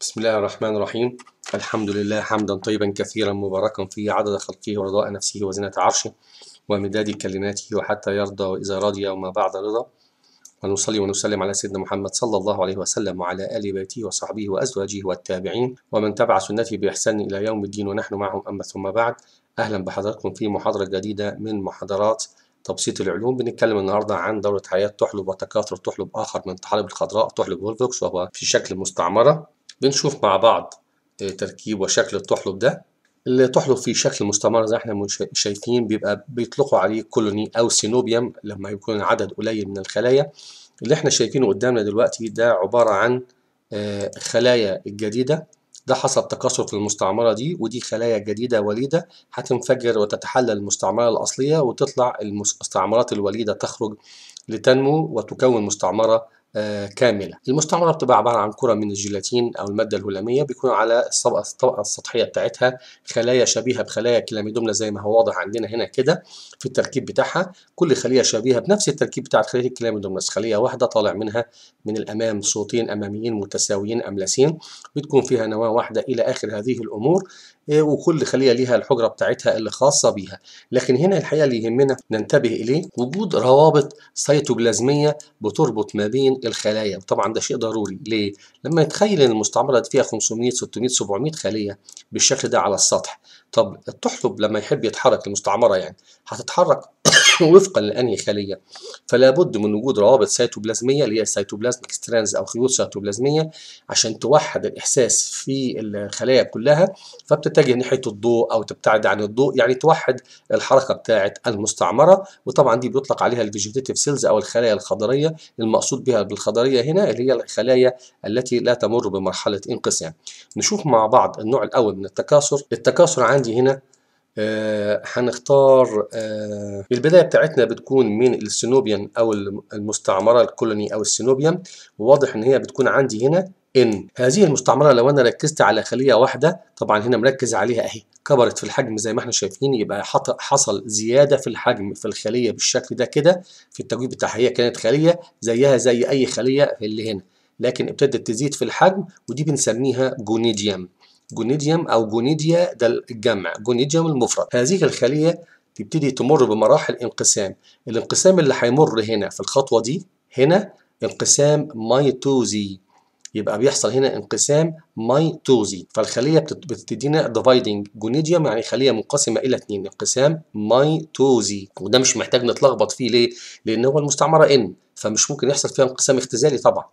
بسم الله الرحمن الرحيم الحمد لله حمدا طيبا كثيرا مباركا فيه عدد خلقه ورضاء نفسه وزنة عرشه ومداد كلماته وحتى يرضى وإذا رضي وما بعد رضا ونصلي ونسلم على سيدنا محمد صلى الله عليه وسلم وعلى آل بيته وصحبه وأزواجه والتابعين ومن تبع سنته بإحسان إلى يوم الدين ونحن معهم أما ثم بعد أهلا بحضراتكم في محاضرة جديدة من محاضرات تبسيط العلوم بنتكلم النهارده عن دورة حياة تحلب وتكاثر تحلب آخر من الطحالب الخضراء تحلب وولفوكس وهو في شكل مستعمرة بنشوف مع بعض آه، تركيب وشكل الطحلب ده الطحلب فيه شكل مستمر زي احنا شايفين بيبقى بيطلقوا عليه كولوني او سينوبيوم لما يكون عدد قليل من الخلايا اللي احنا شايفينه قدامنا دلوقتي ده عبارة عن آه، خلايا الجديدة ده حصل تكاثر في المستعمرة دي ودي خلايا جديدة وليدة هتنفجر وتتحلل المستعمرة الأصلية وتطلع المستعمرات الوليدة تخرج لتنمو وتكون مستعمرة آه، كاملة المستعمرة بتبقى عبارة عن كرة من الجيلاتين أو المادة الهلامية بيكون على الطبقة السطحية بتاعتها خلايا شبيهة بخلايا كلاميدوملا زي ما هو واضح عندنا هنا كده في التركيب بتاعها كل خلية شبيهة بنفس التركيب بتاعت خلية الكلاميدوملا خلية واحدة طالع منها من الأمام صوتين أماميين متساويين أملسين بتكون فيها نواة واحدة إلى آخر هذه الأمور آه، وكل خلية ليها الحجرة بتاعتها اللي خاصة بيها لكن هنا الحقيقة اللي يهمنا ننتبه إليه وجود روابط سيتوبلازمية بتربط ما بين الخلايا وطبعا ده شيء ضروري ليه لما نتخيل ان المستعمره فيها 500 600 700 خليه بالشكل ده على السطح طب الطحلب لما يحب يتحرك المستعمره يعني هتتحرك وفقا لأنهي خلية فلا بد من وجود روابط سيتوبلازمية اللي هي السيتوبلازميك سترانز أو خيوط سيتوبلازمية عشان توحد الإحساس في الخلايا كلها فبتتجه ناحية الضوء أو تبتعد عن الضوء يعني توحد الحركة بتاعة المستعمرة وطبعا دي بيطلق عليها الفيجيتيف سيلز أو الخلايا الخضرية المقصود بها بالخضرية هنا اللي هي الخلايا التي لا تمر بمرحلة انقسام نشوف مع بعض النوع الأول من التكاثر التكاثر عندي هنا هنختار آه،, آه البداية بتاعتنا بتكون من السنوبيان أو المستعمرة الكولوني أو السنوبيان وواضح إن هي بتكون عندي هنا إن هذه المستعمرة لو أنا ركزت على خلية واحدة طبعا هنا مركز عليها أهي كبرت في الحجم زي ما احنا شايفين يبقى حصل زيادة في الحجم في الخلية بالشكل ده كده في التجويد بتاعها هي كانت خلية زيها زي أي خلية اللي هنا لكن ابتدت تزيد في الحجم ودي بنسميها جونيديام جونيديوم أو جونيديا ده الجمع جونيديوم المفرد هذه الخلية تبتدي تمر بمراحل انقسام الانقسام اللي هيمر هنا في الخطوة دي هنا انقسام ميتوزي يبقى بيحصل هنا انقسام ميتوزي فالخلية بتدينا ديفايدنج جونيديوم يعني خلية منقسمة إلى اثنين انقسام ميتوزي وده مش محتاج نتلخبط فيه ليه؟ لأن هو المستعمرة إن فمش ممكن يحصل فيها انقسام اختزالي طبعا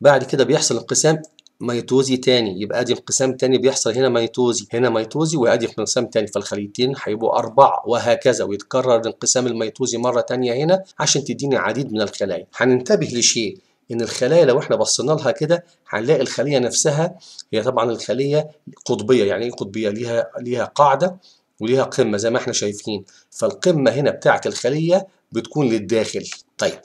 بعد كده بيحصل انقسام ميتوزي تاني يبقى ادي انقسام تاني بيحصل هنا ميتوزي هنا ميتوزي وادي انقسام تاني فالخليتين هيبقوا اربعه وهكذا ويتكرر الانقسام الميتوزي مره تانيه هنا عشان تديني عديد من الخلايا هننتبه لشيء ان الخلايا لو احنا بصينا لها كده هنلاقي الخليه نفسها هي طبعا الخليه قطبيه يعني ايه قطبيه ليها ليها قاعده وليها قمه زي ما احنا شايفين فالقمه هنا بتاعه الخليه بتكون للداخل طيب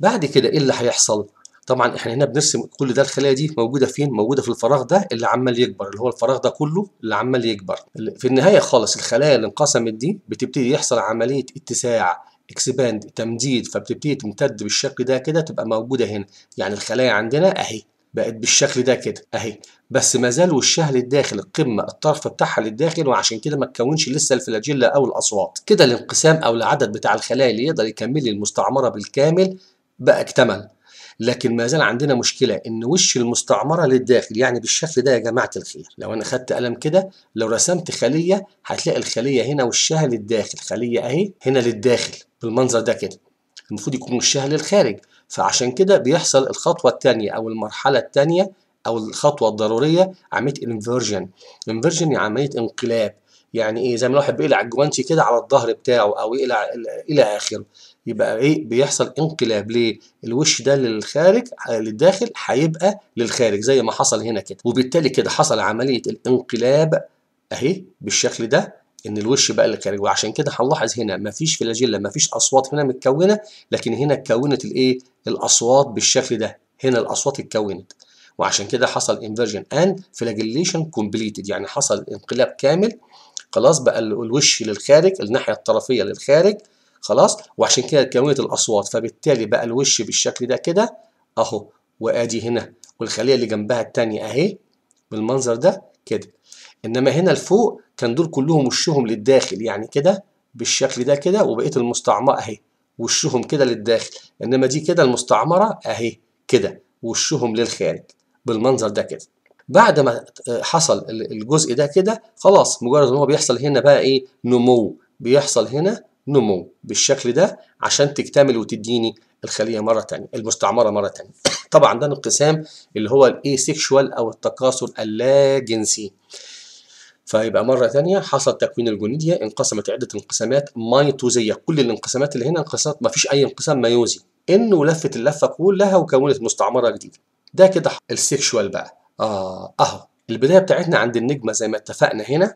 بعد كده ايه اللي هيحصل طبعا احنا هنا بنرسم كل ده الخلايا دي موجوده فين موجوده في الفراغ ده اللي عمال يكبر اللي هو الفراغ ده كله اللي عمال يكبر في النهايه خالص الخلايا اللي انقسمت دي بتبتدي يحصل عمليه اتساع اكسباند تمديد فبتبتدي تمتد بالشكل ده كده تبقى موجوده هنا يعني الخلايا عندنا اهي بقت بالشكل ده كده اهي بس ما زال وشها للداخل القمه الطرف بتاعها للداخل وعشان كده ما تكونش لسه الفلاجيلا او الاصوات كده الانقسام او العدد بتاع الخلايا اللي يقدر يكمل المستعمره بالكامل بقى اكتمل لكن ما زال عندنا مشكله ان وش المستعمره للداخل يعني بالشكل ده يا جماعه الخير لو انا خدت قلم كده لو رسمت خليه هتلاقي الخليه هنا وشها للداخل خليه اهي هنا للداخل بالمنظر ده كده المفروض يكون وشها للخارج فعشان كده بيحصل الخطوه الثانيه او المرحله الثانيه او الخطوه الضروريه عمليه انفرجن يعني عمليه انقلاب يعني ايه زي ما الواحد بيقلع الجوانتي كده على الظهر بتاعه او يقلع الى اخره يبقى ايه بيحصل انقلاب ليه الوش ده للخارج للداخل هيبقى للخارج زي ما حصل هنا كده وبالتالي كده حصل عمليه الانقلاب اهي بالشكل ده ان الوش بقى للخارج وعشان كده هنلاحظ هنا مفيش فلاجيلا مفيش اصوات هنا متكونه لكن هنا اتكونت الايه الاصوات بالشكل ده هنا الاصوات اتكونت وعشان كده حصل انفرجن اند فلاجيليشن كومبليتد يعني حصل انقلاب كامل خلاص بقى الوش للخارج الناحيه الطرفيه للخارج خلاص وعشان كده اتكونت الاصوات فبالتالي بقى الوش بالشكل ده كده اهو وادي هنا والخليه اللي جنبها الثانيه اهي بالمنظر ده كده انما هنا لفوق كان دول كلهم وشهم للداخل يعني كده بالشكل ده كده وبقيه المستعمره اهي وشهم كده للداخل انما دي كده المستعمره اهي كده وشهم للخارج بالمنظر ده كده بعد ما حصل الجزء ده كده خلاص مجرد ان هو بيحصل هنا بقى ايه نمو بيحصل هنا نمو بالشكل ده عشان تكتمل وتديني الخلية مرة تانية المستعمرة مرة تانية طبعا ده انقسام اللي هو الايسكشوال او التكاثر اللا جنسي فيبقى مرة تانية حصل تكوين الجونيديا انقسمت عدة انقسامات مايتوزية كل الانقسامات اللي هنا انقسامات مفيش أي انقسام مايوزي إنه لفت اللفة كلها وكونت مستعمرة جديدة ده كده السيكشوال بقى آه أهو البداية بتاعتنا عند النجمة زي ما اتفقنا هنا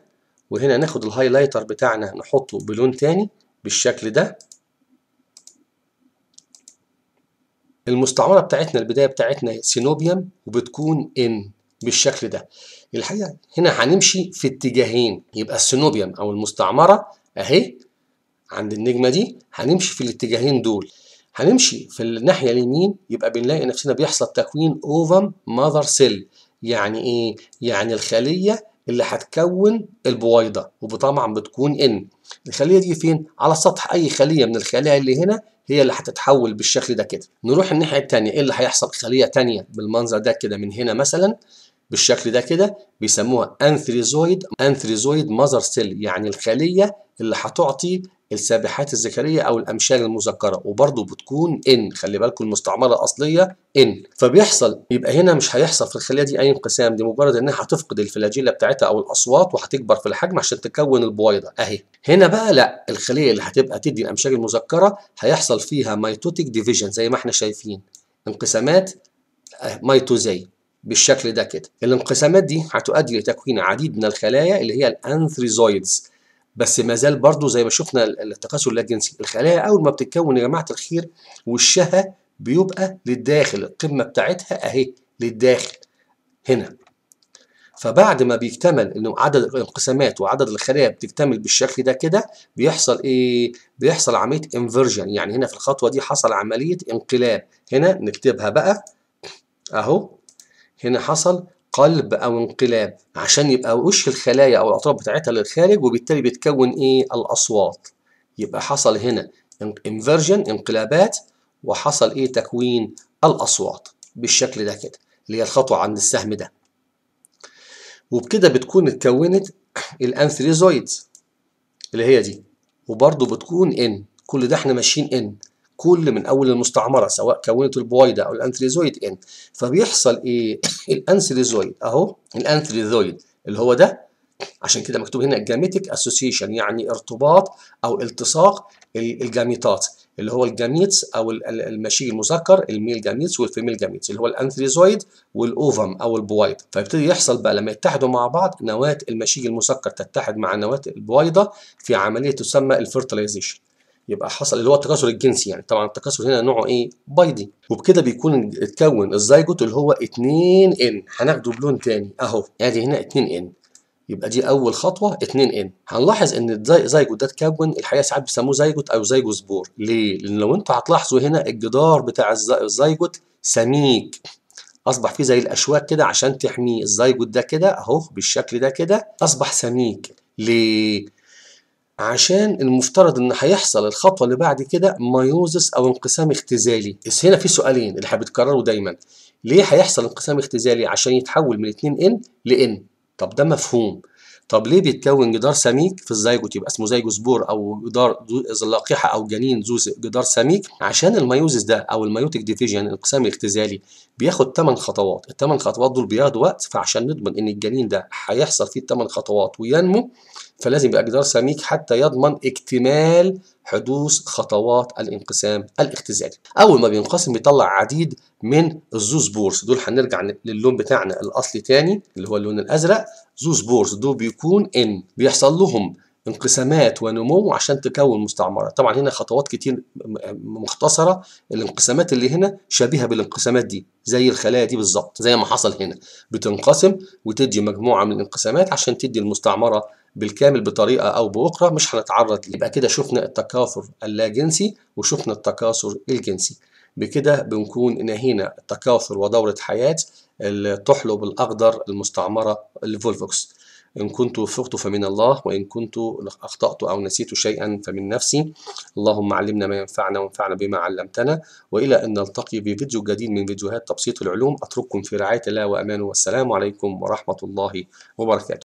وهنا ناخد الهايلايتر بتاعنا نحطه بلون تاني بالشكل ده المستعمرة بتاعتنا البداية بتاعتنا سينوبيوم وبتكون ان بالشكل ده الحقيقة هنا هنمشي في اتجاهين يبقى السينوبيوم او المستعمرة اهي عند النجمة دي هنمشي في الاتجاهين دول هنمشي في الناحية اليمين يبقى بنلاقي نفسنا بيحصل تكوين اوفم ماذر سيل يعني ايه؟ يعني الخلية اللي هتكون البويضة وطبعا بتكون ان الخليه دي فين على سطح اي خليه من الخلايا اللي هنا هي اللي هتتحول بالشكل ده كده نروح الناحيه الثانيه ايه اللي هيحصل خليه ثانيه بالمنظر ده كده من هنا مثلا بالشكل ده كده بيسموها انثريزويد انثريزويد ماذر سيل يعني الخليه اللي هتعطي السابحات الذكريه او الامشال المذكره وبرده بتكون ان خلي بالكم المستعمره الاصليه ان فبيحصل يبقى هنا مش هيحصل في الخليه دي اي انقسام دي مجرد انها هتفقد الفلاجيلا بتاعتها او الاصوات وهتكبر في الحجم عشان تكون البويضه اهي هنا بقى لا الخليه اللي هتبقى تدي الامشال المذكره هيحصل فيها ميتوتيك ديفيجن زي ما احنا شايفين انقسامات ميتوزيه آه، بالشكل ده كده الانقسامات دي هتؤدي لتكوين عديد من الخلايا اللي هي الانثريزويدز بس ما زال برضه زي ما شفنا التكاثر اللاجنسي الخلايا اول ما بتتكون يا جماعه الخير وشها بيبقى للداخل القمه بتاعتها اهي للداخل هنا فبعد ما بيكتمل انه عدد الانقسامات وعدد الخلايا بتكتمل بالشكل ده كده بيحصل ايه؟ بيحصل عمليه انفرجن يعني هنا في الخطوه دي حصل عمليه انقلاب هنا نكتبها بقى اهو هنا حصل قلب او انقلاب عشان يبقى وش الخلايا او الاطراف بتاعتها للخارج وبالتالي بتكون ايه الاصوات يبقى حصل هنا انفرجن انقلابات وحصل ايه تكوين الاصوات بالشكل ده كده اللي هي الخطوه عند السهم ده وبكده بتكون اتكونت الانثريزويدز اللي هي دي وبرضه بتكون ان كل ده احنا ماشيين ان كل من اول المستعمره سواء كونته البويضه او الانثريزويد ان فبيحصل ايه الانثريزويد اهو الانثريزويد اللي هو ده عشان كده مكتوب هنا جاميتك اسوسيشن يعني ارتباط او التصاق الجاميتات اللي هو الجاميتس او المشي المذكر الميل جاميتس والفيميل جاميتس اللي هو الانثريزويد والاوفم او البويض فيبتدي يحصل بقى لما يتحدوا مع بعض نواه المشي المذكر تتحد مع نواه البويضه في عمليه تسمى الفيرتلايزيشن يبقى حصل اللي هو التكاثر الجنسي يعني طبعا التكاثر هنا نوعه ايه بيضي وبكده بيكون اتكون الزيجوت اللي هو 2 ان هناخده بلون تاني اهو ادي هنا 2 ان يبقى دي اول خطوه 2 ان هنلاحظ ان الزيجوت ده اتكون الحقيقه ساعات بيسموه زيجوت او زيجوسبور ليه لان لو انتوا هتلاحظوا هنا الجدار بتاع الزيجوت سميك اصبح فيه زي الاشواك كده عشان تحميه الزيجوت ده كده اهو بالشكل ده كده اصبح سميك ليه عشان المفترض ان هيحصل الخطوه اللي بعد كده مايوزس او انقسام اختزالي بس هنا في سؤالين اللي هيتكرروا دايما ليه هيحصل انقسام اختزالي عشان يتحول من 2 n ل n طب ده مفهوم طب ليه بيتكون جدار سميك في الزيجوت يبقى اسمه زيجوسبور او جدار اللقيحه او جنين ذو جدار سميك عشان الميوزس ده او الميوتيك ديفيجن يعني الانقسام الاختزالي بياخد 8 خطوات الثمان خطوات دول بياخدوا وقت فعشان نضمن ان الجنين ده هيحصل فيه الثمان خطوات وينمو فلازم يبقى جدار سميك حتى يضمن اكتمال حدوث خطوات الانقسام الاختزالي اول ما بينقسم بيطلع عديد من الزوسبورس دول هنرجع للون بتاعنا الاصلي تاني اللي هو اللون الازرق بورز دول بيكون ان بيحصل لهم انقسامات ونمو عشان تكون مستعمره طبعا هنا خطوات كتير مختصره الانقسامات اللي هنا شبيهه بالانقسامات دي زي الخلايا دي بالظبط زي ما حصل هنا بتنقسم وتدي مجموعه من الانقسامات عشان تدي المستعمره بالكامل بطريقه او باخرى مش هنتعرض ليه يبقى كده شفنا التكاثر اللاجنسي وشفنا التكاثر الجنسي بكده بنكون نهينا التكاثر ودوره حياه الطحلب الأخضر المستعمرة الفولفوكس إن كنت وفقت فمن الله وإن كنت أخطأت أو نسيت شيئا فمن نفسي اللهم علمنا ما ينفعنا وانفعنا بما علمتنا وإلى أن نلتقي بفيديو جديد من فيديوهات تبسيط العلوم أترككم في رعاية الله وأمانه والسلام عليكم ورحمة الله وبركاته